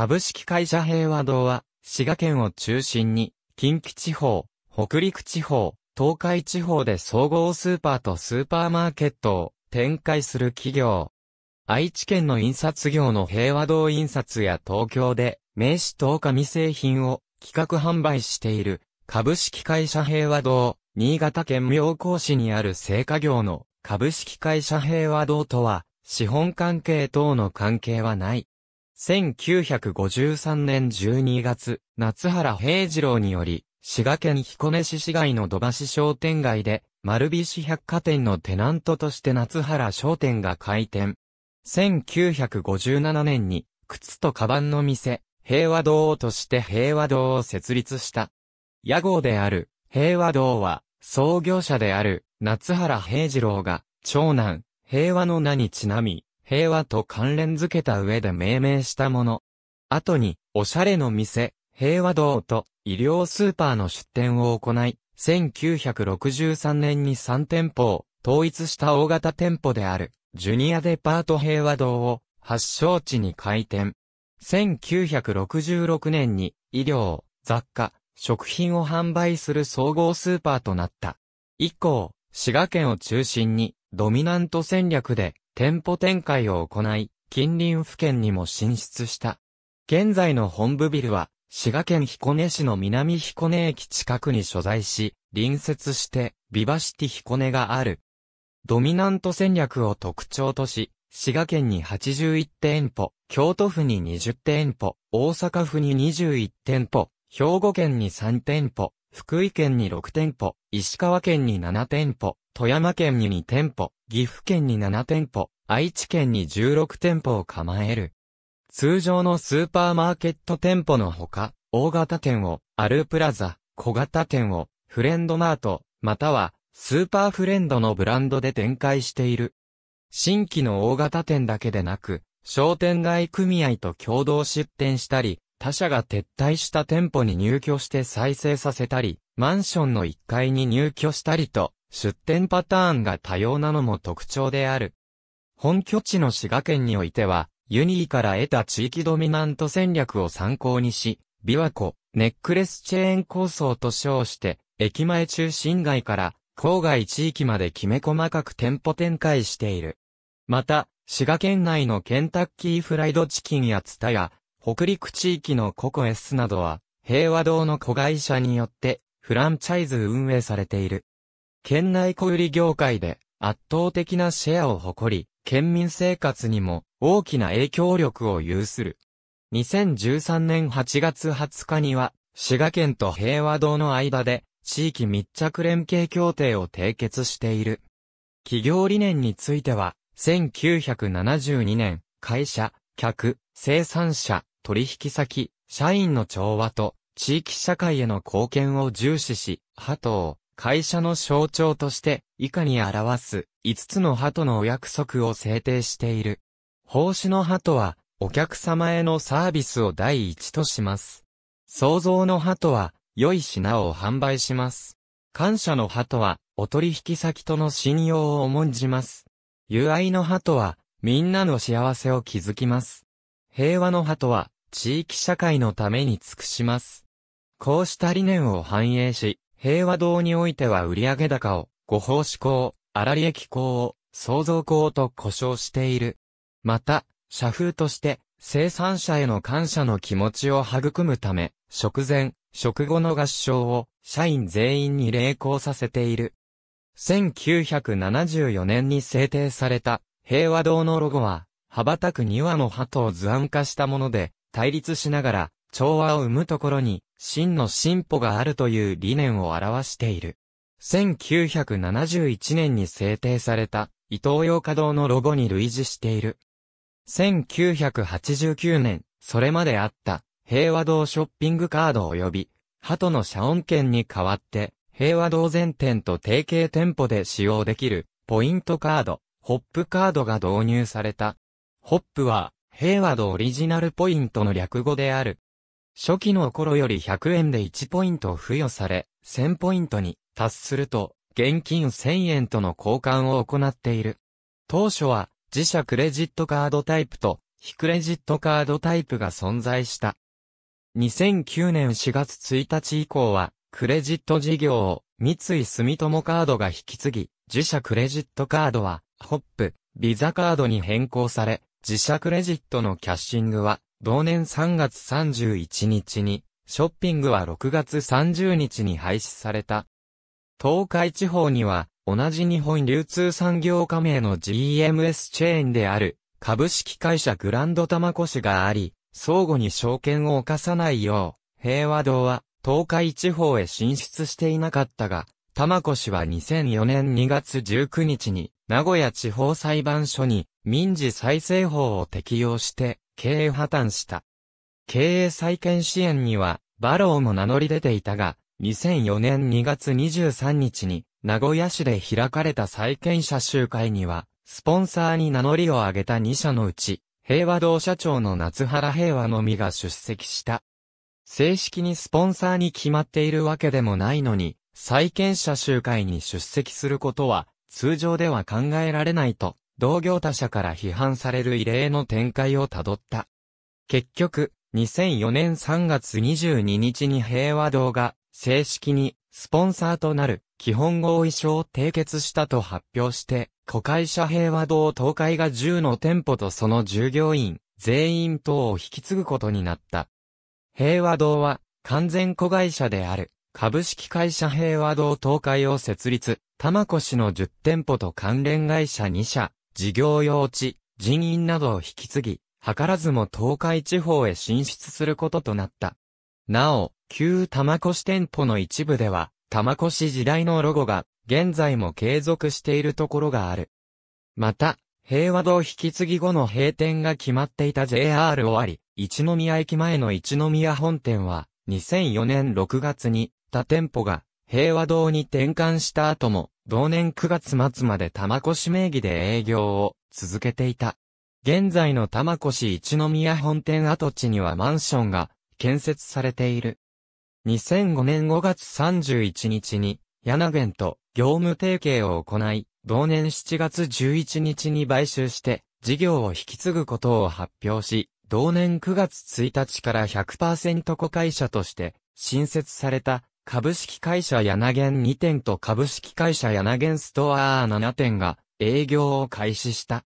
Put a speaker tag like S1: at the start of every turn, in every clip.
S1: 株式会社平和堂は、滋賀県を中心に、近畿地方、北陸地方、東海地方で総合スーパーとスーパーマーケットを展開する企業。愛知県の印刷業の平和堂印刷や東京で名刺等紙製品を企画販売している株式会社平和堂、新潟県妙高市にある製菓業の株式会社平和堂とは資本関係等の関係はない。1953年12月、夏原平次郎により、滋賀県彦根市市街の土橋商店街で、丸菱百貨店のテナントとして夏原商店が開店。1957年に、靴とカバンの店、平和堂として平和堂を設立した。屋号である、平和堂は、創業者である、夏原平次郎が、長男、平和の名にちなみ、平和と関連づけた上で命名したもの。後に、おしゃれの店、平和堂と医療スーパーの出店を行い、1963年に3店舗を統一した大型店舗である、ジュニアデパート平和堂を発祥地に開店。1966年に医療、雑貨、食品を販売する総合スーパーとなった。以降、滋賀県を中心にドミナント戦略で店舗展開を行い、近隣府県にも進出した。現在の本部ビルは、滋賀県彦根市の南彦根駅近くに所在し、隣接して、ビバシティ彦根がある。ドミナント戦略を特徴とし、滋賀県に81店舗、京都府に20店舗、大阪府に21店舗、兵庫県に3店舗、福井県に6店舗、石川県に7店舗、富山県に2店舗、岐阜県に7店舗、愛知県に16店舗を構える。通常のスーパーマーケット店舗のほか、大型店を、アルプラザ、小型店を、フレンドマート、または、スーパーフレンドのブランドで展開している。新規の大型店だけでなく、商店街組合と共同出店したり、他社が撤退した店舗に入居して再生させたり、マンションの1階に入居したりと、出店パターンが多様なのも特徴である。本拠地の滋賀県においては、ユニーから得た地域ドミナント戦略を参考にし、琵琶湖、ネックレスチェーン構想と称して、駅前中心街から郊外地域まできめ細かく店舗展開している。また、滋賀県内のケンタッキーフライドチキンやツタや、北陸地域のココエスなどは、平和堂の子会社によって、フランチャイズ運営されている。県内小売業界で圧倒的なシェアを誇り、県民生活にも大きな影響力を有する。2013年8月20日には、滋賀県と平和堂の間で地域密着連携協定を締結している。企業理念については、1972年、会社、客、生産者、取引先、社員の調和と、地域社会への貢献を重視し、波頭、会社の象徴として以下に表す5つの鳩のお約束を制定している。奉仕の鳩はお客様へのサービスを第一とします。創造の鳩は良い品を販売します。感謝の鳩はお取引先との信用を重んじます。友愛の鳩はみんなの幸せを築きます。平和の鳩は地域社会のために尽くします。こうした理念を反映し、平和堂においては売上高を、誤報施行、粗利益行を、創造行と呼称している。また、社風として、生産者への感謝の気持ちを育むため、食前、食後の合唱を、社員全員に励行させている。1974年に制定された、平和堂のロゴは、羽ばたく2羽の鳩を図案化したもので、対立しながら、調和を生むところに、真の進歩があるという理念を表している。1971年に制定された、伊東洋華堂のロゴに類似している。1989年、それまであった、平和堂ショッピングカード及び、鳩の社音券に代わって、平和堂全店と提携店舗で使用できる、ポイントカード、ホップカードが導入された。ホップは、平和堂オリジナルポイントの略語である。初期の頃より100円で1ポイント付与され、1000ポイントに達すると、現金1000円との交換を行っている。当初は、自社クレジットカードタイプと、非クレジットカードタイプが存在した。2009年4月1日以降は、クレジット事業を、三井住友カードが引き継ぎ、自社クレジットカードは、ホップ、ビザカードに変更され、自社クレジットのキャッシングは、同年3月31日に、ショッピングは6月30日に廃止された。東海地方には、同じ日本流通産業加盟の GMS チェーンである、株式会社グランド玉市があり、相互に証券を犯さないよう、平和堂は東海地方へ進出していなかったが、玉市は2004年2月19日に名古屋地方裁判所に民事再生法を適用して経営破綻した。経営再建支援には、バローも名乗り出ていたが、2004年2月23日に、名古屋市で開かれた債権者集会には、スポンサーに名乗りを上げた2社のうち、平和堂社長の夏原平和のみが出席した。正式にスポンサーに決まっているわけでもないのに、債権者集会に出席することは、通常では考えられないと、同業他社から批判される異例の展開をたどった。結局、2004年3月22日に平和堂が正式にスポンサーとなる基本合意書を締結したと発表して、子会社平和堂東海が10の店舗とその従業員、全員等を引き継ぐことになった。平和堂は完全子会社である株式会社平和堂東海を設立、玉子市の10店舗と関連会社2社、事業用地、人員などを引き継ぎ、図らずも東海地方へ進出することとなった。なお、旧玉越店舗の一部では、玉越時代のロゴが、現在も継続しているところがある。また、平和堂引き継ぎ後の閉店が決まっていた JR 終わり、一宮駅前の一宮本店は、2004年6月に、他店舗が、平和堂に転換した後も、同年9月末まで玉越名義で営業を続けていた。現在の玉越一宮本店跡地にはマンションが建設されている。2005年5月31日に、柳園と業務提携を行い、同年7月11日に買収して、事業を引き継ぐことを発表し、同年9月1日から100%子会社として、新設された株式会社柳源2店と株式会社柳源ストア7店が営業を開始した。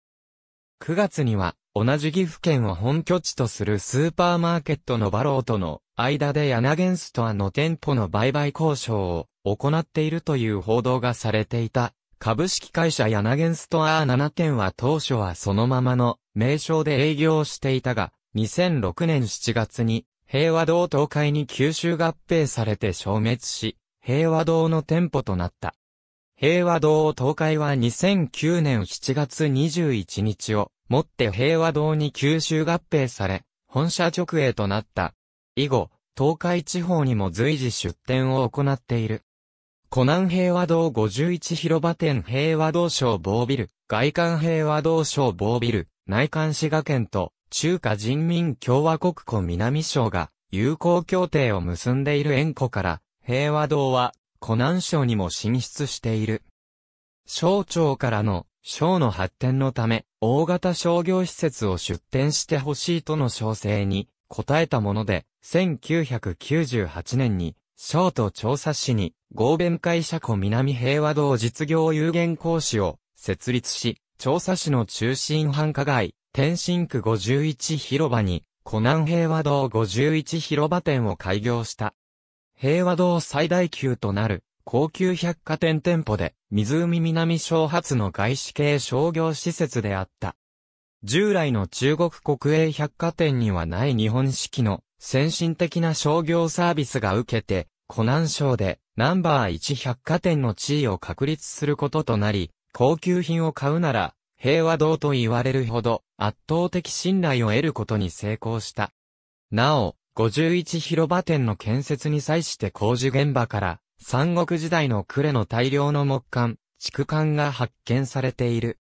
S1: 9月には、同じ岐阜県を本拠地とするスーパーマーケットのバローとの間で柳源ストアの店舗の売買交渉を行っているという報道がされていた。株式会社柳源ストア7店は当初はそのままの名称で営業していたが、2006年7月に平和堂東海に九州合併されて消滅し、平和堂の店舗となった。平和堂東海は2009年7月21日をもって平和堂に九州合併され、本社直営となった。以後、東海地方にも随時出店を行っている。湖南平和堂51広場店平和堂省防ビル、外観平和堂省防ビル、内観滋賀県と中華人民共和国湖南省が友好協定を結んでいる縁故から、平和堂は湖南省にも進出している。省庁からの省の発展のため、大型商業施設を出展してほしいとの省政に応えたもので、1998年に、省と調査市に合弁会社湖南平和堂実業有限講師を設立し、調査市の中心繁華街、天津区51広場に、湖南平和堂51広場店を開業した。平和堂最大級となる、高級百貨店店舗で、湖南小発の外資系商業施設であった。従来の中国国営百貨店にはない日本式の先進的な商業サービスが受けて、湖南省でナンバー1百貨店の地位を確立することとなり、高級品を買うなら平和堂と言われるほど圧倒的信頼を得ることに成功した。なお、51広場店の建設に際して工事現場から三国時代の呉の大量の木管、竹管が発見されている。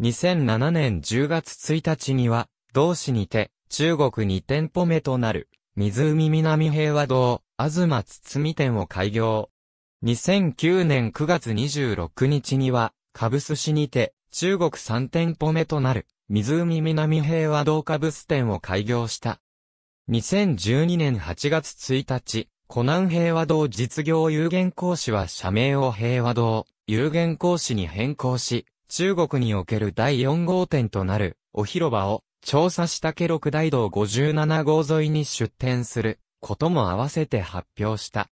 S1: 2007年10月1日には、同市にて、中国2店舗目となる、湖南平和堂、あずつみ店を開業。2009年9月26日には、株寿司にて、中国3店舗目となる、湖南平和堂下物店を開業した。2012年8月1日、湖南平和堂実業有限公司は社名を平和堂、有限公司に変更し、中国における第4号店となる、お広場を、調査したけ六大道57号沿いに出店する、ことも合わせて発表した。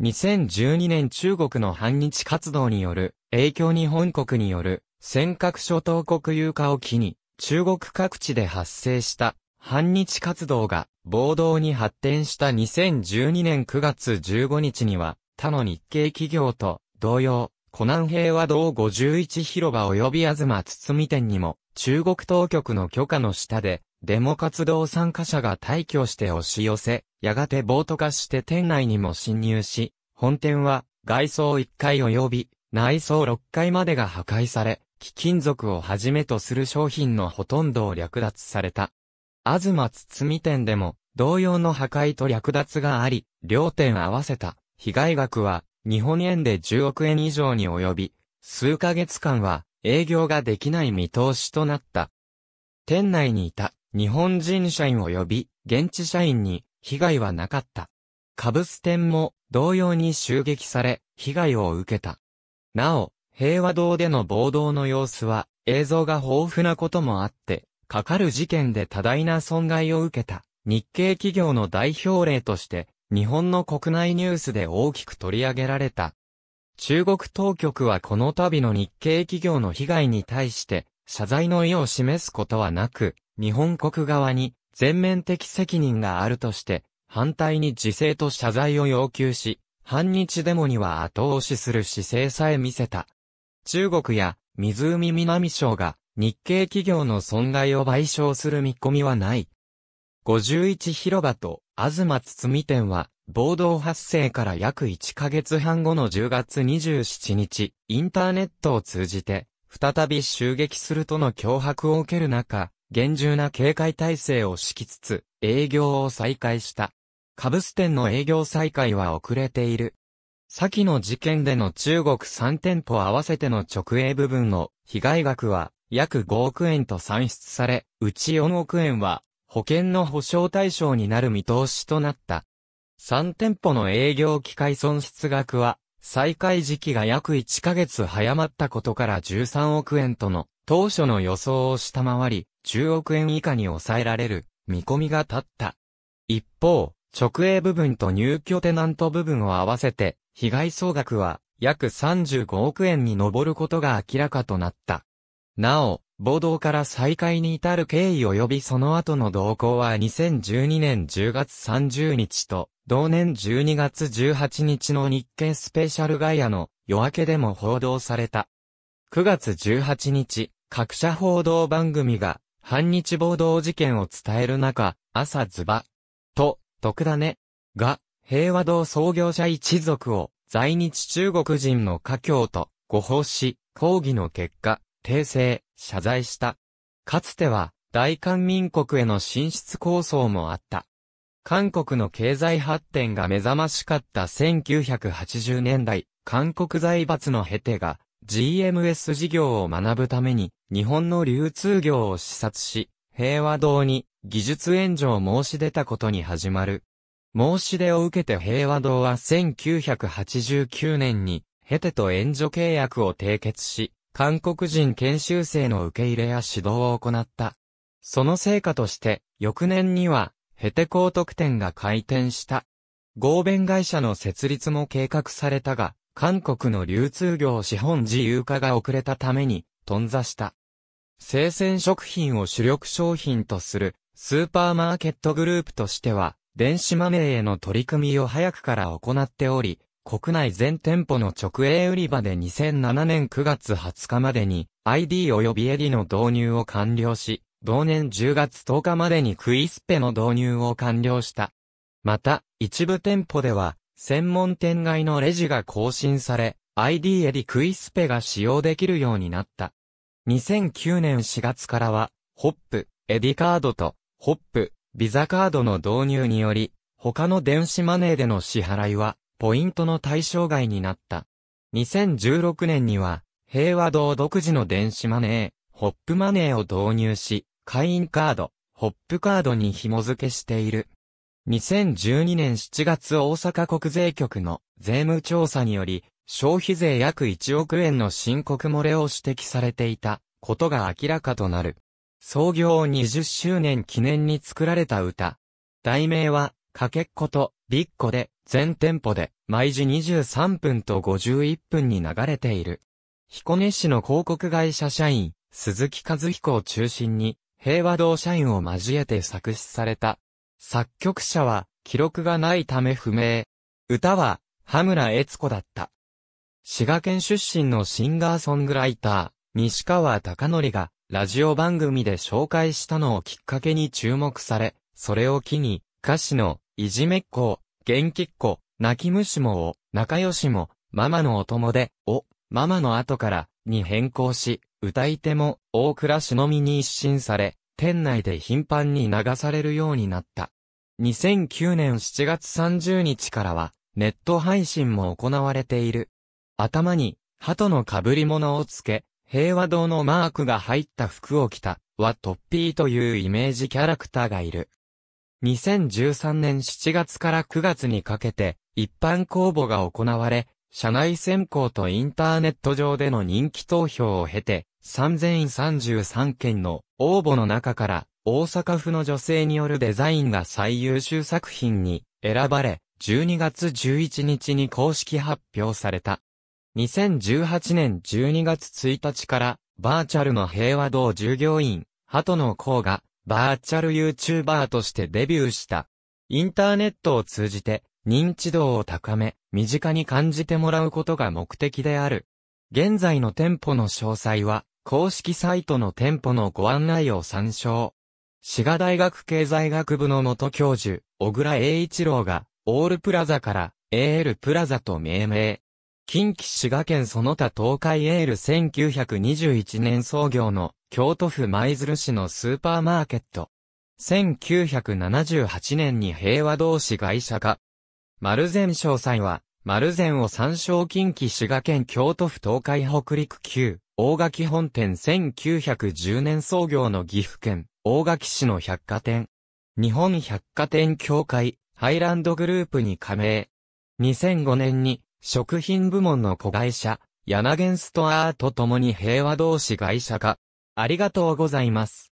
S1: 2012年中国の反日活動による、影響に本国による、尖閣諸島国有化を機に、中国各地で発生した反日活動が暴動に発展した2012年9月15日には、他の日系企業と同様、湖南平和道51広場及び東堤店にも、中国当局の許可の下で、デモ活動参加者が退去して押し寄せ、やがて暴徒化して店内にも侵入し、本店は外装1階及び内装6階までが破壊され、貴金属をはじめとする商品のほとんどを略奪された。東み店でも同様の破壊と略奪があり、両店合わせた被害額は日本円で10億円以上に及び、数ヶ月間は営業ができない見通しとなった。店内にいた日本人社員及び現地社員に被害はなかった。カブス店も同様に襲撃され被害を受けた。なお、平和堂での暴動の様子は映像が豊富なこともあって、かかる事件で多大な損害を受けた日系企業の代表例として日本の国内ニュースで大きく取り上げられた。中国当局はこの度の日系企業の被害に対して謝罪の意を示すことはなく、日本国側に全面的責任があるとして、反対に自制と謝罪を要求し、反日デモには後押しする姿勢さえ見せた。中国や湖南省が日系企業の損害を賠償する見込みはない。51広場と東堤店は暴動発生から約1ヶ月半後の10月27日、インターネットを通じて再び襲撃するとの脅迫を受ける中、厳重な警戒体制を敷きつつ営業を再開した。株ス店の営業再開は遅れている。先の事件での中国3店舗合わせての直営部分の被害額は約5億円と算出され、うち4億円は保険の保証対象になる見通しとなった。3店舗の営業機会損失額は、再開時期が約1ヶ月早まったことから13億円との当初の予想を下回り、10億円以下に抑えられる見込みが立った。一方、直営部分と入居テナント部分を合わせて被害総額は約35億円に上ることが明らかとなった。なお、暴動から再開に至る経緯及びその後の動向は2012年10月30日と、同年12月18日の日経スペシャルガイアの夜明けでも報道された。9月18日、各社報道番組が反日暴動事件を伝える中、朝ズバ、と、徳田ね、が、平和堂創業者一族を在日中国人の家境と誤報し、抗議の結果、訂正、謝罪した。かつては、大韓民国への進出構想もあった。韓国の経済発展が目覚ましかった1980年代、韓国財閥のヘテが GMS 事業を学ぶために日本の流通業を視察し、平和堂に技術援助を申し出たことに始まる。申し出を受けて平和堂は1989年に、ヘテと援助契約を締結し、韓国人研修生の受け入れや指導を行った。その成果として、翌年には、ヘテ高得点が開店した。合弁会社の設立も計画されたが、韓国の流通業資本自由化が遅れたために、頓挫した。生鮮食品を主力商品とする、スーパーマーケットグループとしては、電子マネーへの取り組みを早くから行っており、国内全店舗の直営売り場で2007年9月20日までに ID 及びエディの導入を完了し、同年10月10日までにクイスペの導入を完了した。また、一部店舗では、専門店外のレジが更新され、ID エディクイスペが使用できるようになった。2009年4月からは、ホップ、エディカードと、ホップ、ビザカードの導入により、他の電子マネーでの支払いは、ポイントの対象外になった。2016年には、平和堂独自の電子マネー、ホップマネーを導入し、会員カード、ホップカードに紐付けしている。2012年7月大阪国税局の税務調査により、消費税約1億円の申告漏れを指摘されていたことが明らかとなる。創業20周年記念に作られた歌。題名は、かけっこと、びっこで、全店舗で、毎時23分と51分に流れている。彦根市の広告会社社員、鈴木和彦を中心に、平和同社員を交えて作詞された。作曲者は、記録がないため不明。歌は、羽村悦子だった。滋賀県出身のシンガーソングライター、西川貴則が、ラジオ番組で紹介したのをきっかけに注目され、それを機に、歌詞の、いじめっ子、元気っ子、泣き虫もを、仲良しも、ママのお友で、を、ママの後から、に変更し、歌い手も、大倉忍に一新され、店内で頻繁に流されるようになった。2009年7月30日からは、ネット配信も行われている。頭に、鳩の被り物をつけ、平和堂のマークが入った服を着た、はトッピーというイメージキャラクターがいる。2013年7月から9月にかけて、一般公募が行われ、社内選考とインターネット上での人気投票を経て、3033件の応募の中から、大阪府の女性によるデザインが最優秀作品に選ばれ、12月11日に公式発表された。2018年12月1日から、バーチャルの平和堂従業員、鳩野幸が、バーチャル YouTuber としてデビューした。インターネットを通じて、認知度を高め、身近に感じてもらうことが目的である。現在の店舗の詳細は、公式サイトの店舗のご案内を参照。滋賀大学経済学部の元教授、小倉栄一郎が、オールプラザから、AL プラザと命名。近畿滋賀県その他東海エール1921年創業の京都府舞鶴市のスーパーマーケット。1978年に平和同士会社化。丸善詳細は、丸善を参照近畿滋賀県京都府東海北陸旧、大垣本店1910年創業の岐阜県、大垣市の百貨店。日本百貨店協会、ハイランドグループに加盟。2005年に食品部門の子会社、ヤナゲンストアーと共に平和同士会社化。ありがとうございます。